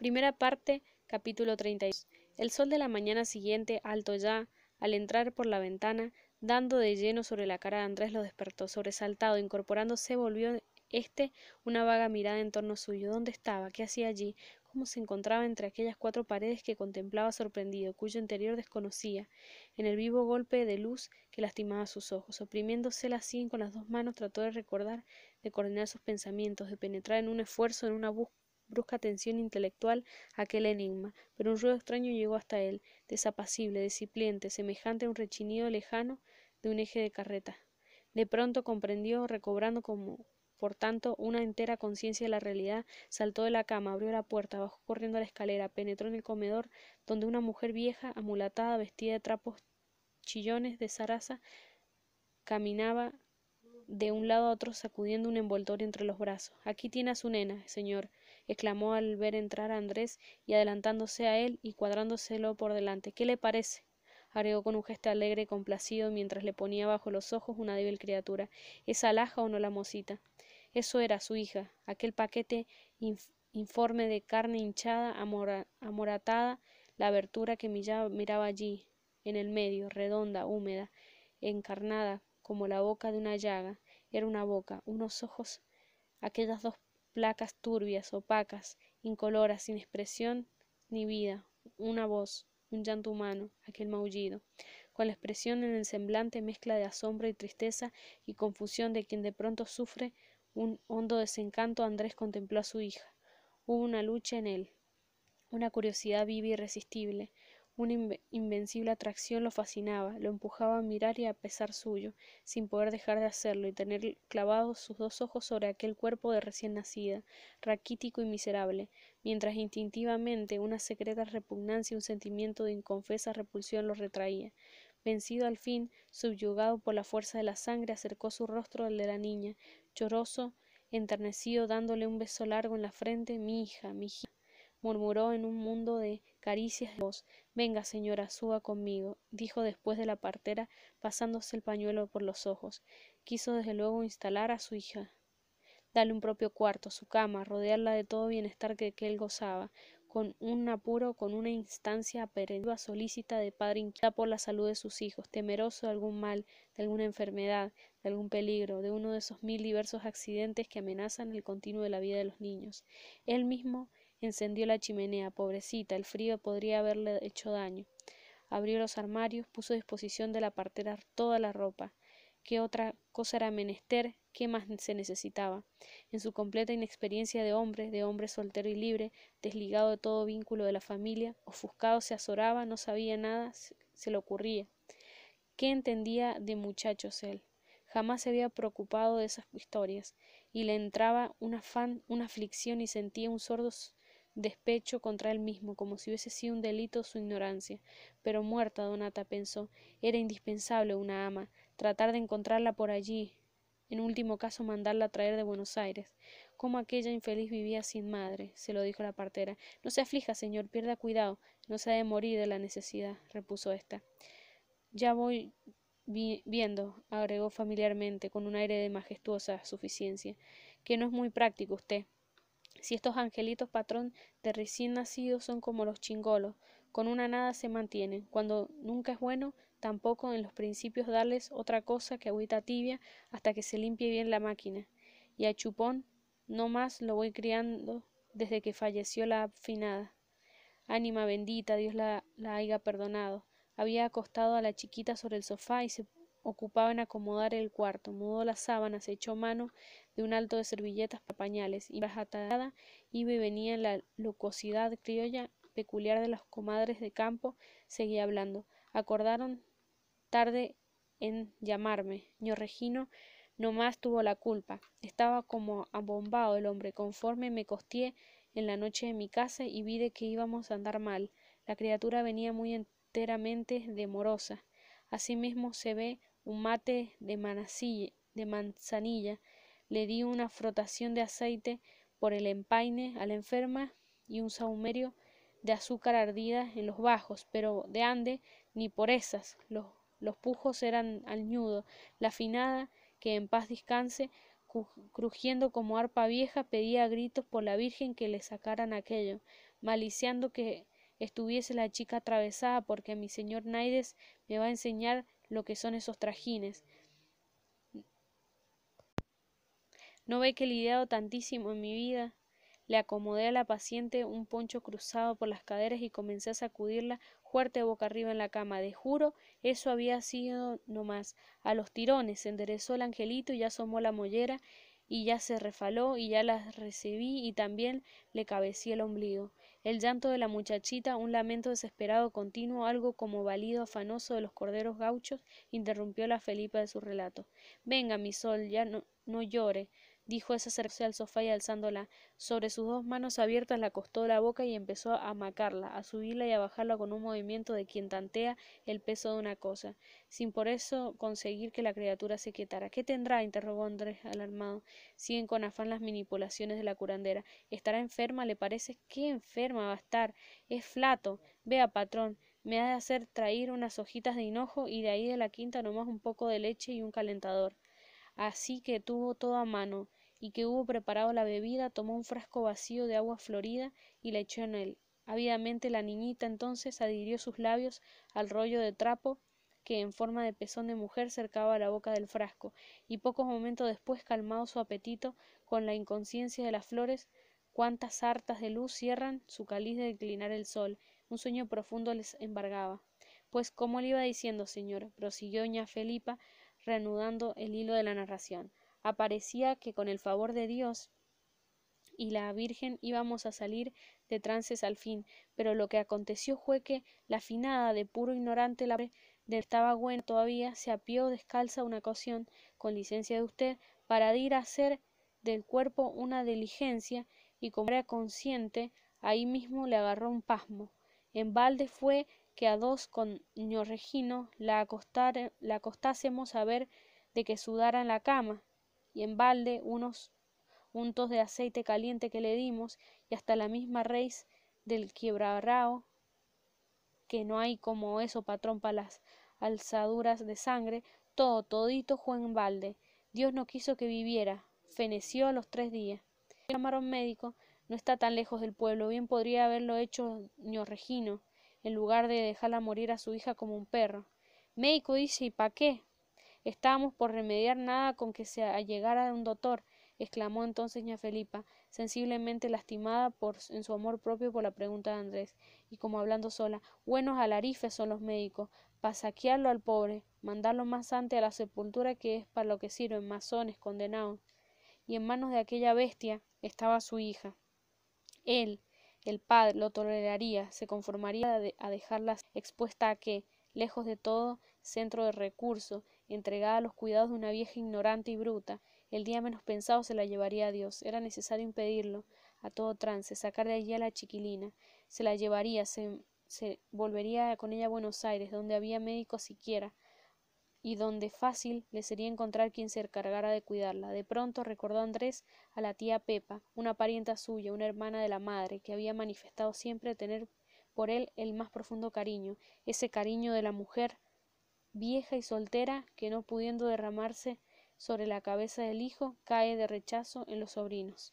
Primera parte, capítulo 32. El sol de la mañana siguiente, alto ya, al entrar por la ventana, dando de lleno sobre la cara de Andrés, lo despertó sobresaltado, incorporándose, volvió éste una vaga mirada en torno suyo. ¿Dónde estaba? ¿Qué hacía allí? ¿Cómo se encontraba entre aquellas cuatro paredes que contemplaba sorprendido, cuyo interior desconocía, en el vivo golpe de luz que lastimaba sus ojos? oprimiéndose la sien con las dos manos, trató de recordar, de coordinar sus pensamientos, de penetrar en un esfuerzo, en una búsqueda brusca tensión intelectual aquel enigma, pero un ruido extraño llegó hasta él, desapacible, decipiente, semejante a un rechinido lejano de un eje de carreta. De pronto comprendió, recobrando como por tanto una entera conciencia de la realidad, saltó de la cama, abrió la puerta, bajó corriendo a la escalera, penetró en el comedor, donde una mujer vieja, amulatada, vestida de trapos chillones de zaraza, caminaba de un lado a otro sacudiendo un envoltorio entre los brazos. Aquí tiene a su nena, señor, exclamó al ver entrar a Andrés y adelantándose a él y cuadrándoselo por delante. ¿Qué le parece? agregó con un gesto alegre y complacido mientras le ponía bajo los ojos una débil criatura. ¿Es alhaja o no la mocita. Eso era su hija, aquel paquete informe de carne hinchada, amoratada, la abertura que miraba allí, en el medio, redonda, húmeda, encarnada, como la boca de una llaga. Era una boca, unos ojos, aquellas dos placas turbias, opacas, incoloras, sin expresión ni vida, una voz, un llanto humano, aquel maullido, con la expresión en el semblante mezcla de asombro y tristeza y confusión de quien de pronto sufre un hondo desencanto, Andrés contempló a su hija. Hubo una lucha en él, una curiosidad viva y irresistible, una invencible atracción lo fascinaba, lo empujaba a mirar y a pesar suyo, sin poder dejar de hacerlo y tener clavados sus dos ojos sobre aquel cuerpo de recién nacida, raquítico y miserable, mientras instintivamente una secreta repugnancia y un sentimiento de inconfesa repulsión lo retraía. Vencido al fin, subyugado por la fuerza de la sangre, acercó su rostro al de la niña, lloroso, enternecido, dándole un beso largo en la frente, mi hija, mi hija murmuró en un mundo de caricias de voz. Venga, señora, suba conmigo, dijo después de la partera, pasándose el pañuelo por los ojos. Quiso desde luego instalar a su hija. Dale un propio cuarto, su cama, rodearla de todo bienestar que, que él gozaba, con un apuro, con una instancia aperitiva solícita de padre inquieta por la salud de sus hijos, temeroso de algún mal, de alguna enfermedad, de algún peligro, de uno de esos mil diversos accidentes que amenazan el continuo de la vida de los niños. Él mismo encendió la chimenea, pobrecita, el frío podría haberle hecho daño. Abrió los armarios, puso a disposición de la partera toda la ropa. ¿Qué otra cosa era menester? ¿Qué más se necesitaba? En su completa inexperiencia de hombre, de hombre soltero y libre, desligado de todo vínculo de la familia, ofuscado se azoraba, no sabía nada, se le ocurría. ¿Qué entendía de muchachos él? Jamás se había preocupado de esas historias, y le entraba un afán, una aflicción y sentía un sordo despecho contra él mismo, como si hubiese sido un delito su ignorancia. Pero muerta, Donata pensó, era indispensable una ama, tratar de encontrarla por allí, en último caso mandarla a traer de Buenos Aires. Como aquella infeliz vivía sin madre, se lo dijo la partera. No se aflija, señor, pierda cuidado, no se ha de morir de la necesidad, repuso ésta. Ya voy viendo, agregó familiarmente, con un aire de majestuosa suficiencia, que no es muy práctico usted. Si estos angelitos patrón de recién nacidos son como los chingolos, con una nada se mantienen, cuando nunca es bueno tampoco en los principios darles otra cosa que agüita tibia hasta que se limpie bien la máquina. Y a Chupón no más lo voy criando desde que falleció la afinada. Ánima bendita, Dios la, la haya perdonado. Había acostado a la chiquita sobre el sofá y se ocupaba en acomodar el cuarto, mudó las sábanas, echó mano de un alto de servilletas para pañales, y bajatada iba y venía la locosidad criolla peculiar de las comadres de campo, seguía hablando. Acordaron tarde en llamarme. Ño Regino no más tuvo la culpa. Estaba como abombado el hombre. Conforme me costié en la noche de mi casa y vi de que íbamos a andar mal. La criatura venía muy enteramente demorosa, Asimismo se ve un mate de, manzanilla, le di una frotación de aceite por el empaine a la enferma y un saumerio de azúcar ardida en los bajos, pero de ande ni por esas. Los, los pujos eran al nudo, la finada, que en paz descanse, crujiendo como arpa vieja, pedía gritos por la Virgen que le sacaran aquello, maliciando que estuviese la chica atravesada, porque mi señor Naides me va a enseñar lo que son esos trajines. ¿No ve que he lidiado tantísimo en mi vida? Le acomodé a la paciente un poncho cruzado por las caderas y comencé a sacudirla fuerte boca arriba en la cama. De juro, eso había sido nomás. A los tirones se enderezó el angelito y asomó la mollera y ya se refaló y ya las recibí y también le cabecí el ombligo. El llanto de la muchachita, un lamento desesperado continuo, algo como valido afanoso de los corderos gauchos, interrumpió la Felipa de su relato. Venga, mi sol, ya no, no llore, dijo esa acercándose al sofá y alzándola. Sobre sus dos manos abiertas la acostó la boca y empezó a macarla, a subirla y a bajarla con un movimiento de quien tantea el peso de una cosa, sin por eso conseguir que la criatura se quietara. ¿Qué tendrá? interrogó Andrés alarmado. Siguen con afán las manipulaciones de la curandera. ¿Estará enferma, le parece? ¿Qué enferma va a estar? Es flato. Vea, patrón, me ha de hacer traer unas hojitas de hinojo y de ahí de la quinta nomás un poco de leche y un calentador. Así que tuvo todo a mano y que hubo preparado la bebida, tomó un frasco vacío de agua florida y la echó en él. Ávidamente la niñita entonces adhirió sus labios al rollo de trapo que en forma de pezón de mujer cercaba la boca del frasco, y pocos momentos después, calmado su apetito con la inconsciencia de las flores, cuántas hartas de luz cierran su cáliz de declinar el sol, un sueño profundo les embargaba. Pues como le iba diciendo, señor, prosiguió doña Felipa, reanudando el hilo de la narración aparecía que con el favor de Dios y la Virgen íbamos a salir de trances al fin, pero lo que aconteció fue que la finada de puro ignorante la de estaba buena todavía se apió descalza una ocasión, con licencia de usted, para ir a hacer del cuerpo una diligencia y como era consciente, ahí mismo le agarró un pasmo. En balde fue que a dos con regino la, acostar, la acostásemos a ver de que sudara en la cama, y en balde unos puntos de aceite caliente que le dimos y hasta la misma raíz del quiebrarrao que no hay como eso patrón para las alzaduras de sangre, todo, todito fue en balde. Dios no quiso que viviera, feneció a los tres días. llamaron médico no está tan lejos del pueblo, bien podría haberlo hecho ño Regino, en lugar de dejarla morir a su hija como un perro. Médico dice, ¿y pa' qué? Estábamos por remediar nada con que se allegara un doctor, exclamó entonces ña Felipa, sensiblemente lastimada por, en su amor propio por la pregunta de Andrés, y como hablando sola, buenos alarifes son los médicos, para saquearlo al pobre, mandarlo más antes a la sepultura que es para lo que sirven masones condenados. Y en manos de aquella bestia estaba su hija. Él, el padre, lo toleraría, se conformaría a dejarla expuesta a que, lejos de todo centro de recurso, entregada a los cuidados de una vieja ignorante y bruta, el día menos pensado se la llevaría a Dios. Era necesario impedirlo, a todo trance, sacar de allí a la chiquilina. Se la llevaría, se, volvería con ella a Buenos Aires, donde había médicos siquiera, y donde fácil le sería encontrar quien se encargara de cuidarla. De pronto recordó Andrés a la tía Pepa, una parienta suya, una hermana de la madre, que había manifestado siempre tener por él el más profundo cariño, ese cariño de la mujer vieja y soltera, que no pudiendo derramarse sobre la cabeza del hijo, cae de rechazo en los sobrinos.